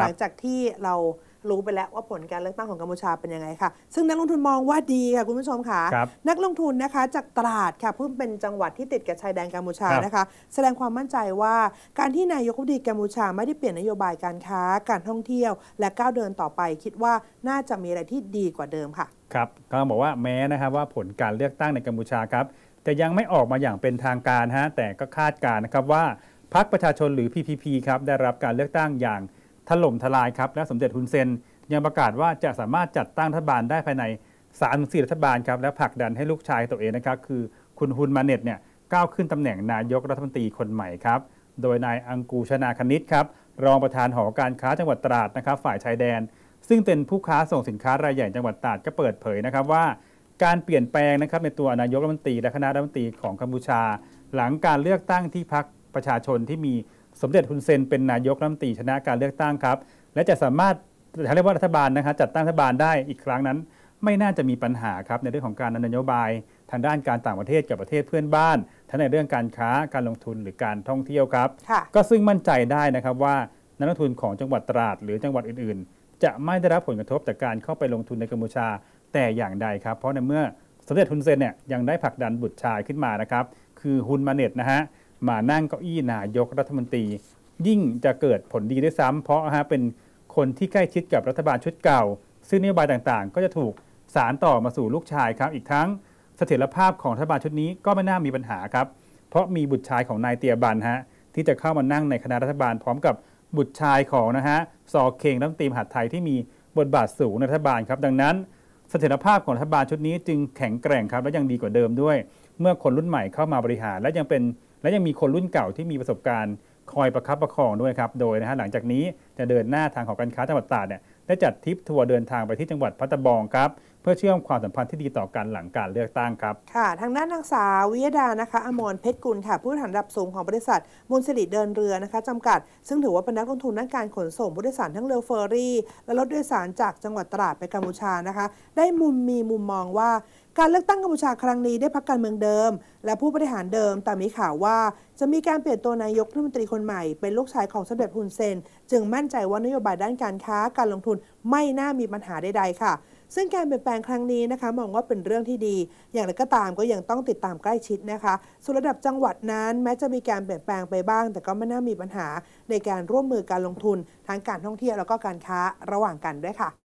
หลังจากที่เรารู้ไปแล้วว่าผลการเลือกตั้งของกัมพูชาเป็นยังไงค่ะ ซึ่งนักลงทุนมองว่าดีค่ะคุณผู้ชมค่ะนักลงทุนนะคะจากตราดค่ะเพิ่มเป็นจังหวัดที่ติดกับชายแดนกัมพูชานะคะ แสดงความมั่นใจว่าการที่นายกรัฐมนตรีกัมพูชา ไม่ได้เปลี่ยนนโยบายการค้า การท่องเที่ยวและก้าวเดินต่อไปคิดว่าน่าจะมีอะไรที่ดีกว่าเดิมค่ะ ครับก็บอกว่าแม้นะครับว่าผลการเลือกตั้งในกัมพูชาครับจะยังไม่ออกมาอย่างเป็นทางการฮะ แต่ก็คาดการนะครับว่าพรรคประชาชนหรือ PPP ครับได้รับการเลือกตั้งอย่างถล่มทลายครับและสมเด็จฮุนเซนยังประกาศว่าจะสามารถจัดตั้งรัฐบาลได้ภายในสามสี่รัฐบาลครับและผลักดันให้ลูกชายตัวเองนะครับคือคุณฮุนมาเน็ตเนี่ยก้าวขึ้นตำแหน่งนายกรัฐมนตรีคนใหม่ครับโดยนายอังกูชนาคณิตครับรองประธานหอการค้าจังหวัดตราดนะครับ ฝ่ายชายแดน ซึ่งเป็นผู้ค้าส่งสินค้ารายใหญ่จังหวัดตราดก็เปิดเผยนะครับว่าการเปลี่ยนแปลงนะครับในตัวนายกรัฐมนตรีและคณะรัฐมนตรีของกัมพูชา หลังการเลือกตั้งที่พักประชาชนที่มีสมเด็จฮุนเซน เป็นนายกรัฐมนตรีชนะการเลือกตั้งครับ และจะสามารถจะเรียกว่ารัฐบาลนะครับจัดตั้งรัฐบาลได้อีกครั้งนั้นไม่น่าจะมีปัญหาครับในเรื่องของการนนนโยบายทางด้านการต่างประเทศกับประเทศเพื่อนบ้าน ทั้งในเรื่องการค้าการลงทุนหรือการท่องเที่ยวครับก็ซึ่งมั่นใจได้นะครับว่านักลงทุนของจังหวัดตราดหรือจังหวัดอื่น ๆ จะไม่ได้รับผลกระทบจากการเข้าไปลงทุนในกัมพูชาแต่อย่างใดครับเพราะในเมื่อสมเด็จทุนเซนเนี่ยยังได้ผลักดันบุตรชายขึ้นมานะครับคือฮุนมาเน็ตนะฮะมานั่งเก้าอี้นายกรัฐมนตรี ยิ่งจะเกิดผลดีด้วยซ้ำ เพราะฮะเป็นคนที่ใกล้ชิดกับรัฐบาลชุดเก่า ซึ่งนโยบายต่างๆ ก็จะถูกสารต่อมาสู่ลูกชายครับอีกทั้ง เสถียรภาพของรัฐบาลชุดนี้ก็ไม่น่ามีปัญหาครับ เพราะมีบุตรชายของนายเตียบันฮะที่จะเข้ามานั่งในคณะรัฐบาลพร้อมกับ บุตรชายของนะฮะสอเคงน้ำมตีมหัดไทยที่มีบทบาทสูงในรัฐบาลครับ ดังนั้น เสถียรภาพของรัฐบาลชุดนี้จึงแข็งแกร่งครับและยังดีกว่าเดิมด้วย เมื่อคนรุ่นใหม่เข้ามาบริหาร และยังเป็นและยังมีคนรุ่นเก่าที่มีประสบการณ์คอยประคับประคองด้วยครับโดยนะฮะหลังจากนี้จะเดินหน้าทางของการค้าจังหวัดตราดเนี่ยได้จัดทริปทัวร์เดินทางไปที่จังหวัดพัตตบองครับเพื่อเชื่อมความสัมพันธ์ที่ดีต่อกันหลังการเลือกตั้งครับ ค่ะ ทางด้านนางสาววิยดานะคะอมรเพชรกุล ค่ะ ผู้ถรนหรระดับสูงของบริษัทมูลสิริเดินเรือนะคะจำกัด ซึ่งถือว่าเป็นนักลงทุนด้านการขนส่งผู้โดยสารทั้งเรือเฟอร์รี่ และรถโดยสารจากจังหวัดตราดไปกัมพูชานะคะ ได้มุมมีมุมมองว่าการเลือกตั้งกัมพูชาครั้งนี้ได้พักการเมืองเดิม และผู้บริหารเดิม แต่มีข่าวว่า จะมีการเปลี่ยนตัวนายกรัฐมนตรีคนใหม่เป็นลูกชายของสมเด็จฮุนเซน จึงมั่นใจว่านโยบายด้านการค้าการลงทุนไม่น่ามีปัญหาใดๆค่ะซึ่งการเปลี่ยนแปลงครั้งนี้นะคะมองว่าเป็นเรื่องที่ดี อย่างไรก็ตามก็ยังต้องติดตามใกล้ชิดนะคะส่วนระดับจังหวัดนั้นแม้จะมีการเปลี่ยนแปลงไปบ้าง แต่ก็ไม่น่ามีปัญหาในการร่วมมือการลงทุนทั้งการท่องเที่ยวแล้วก็การค้าระหว่างกันด้วยค่ะ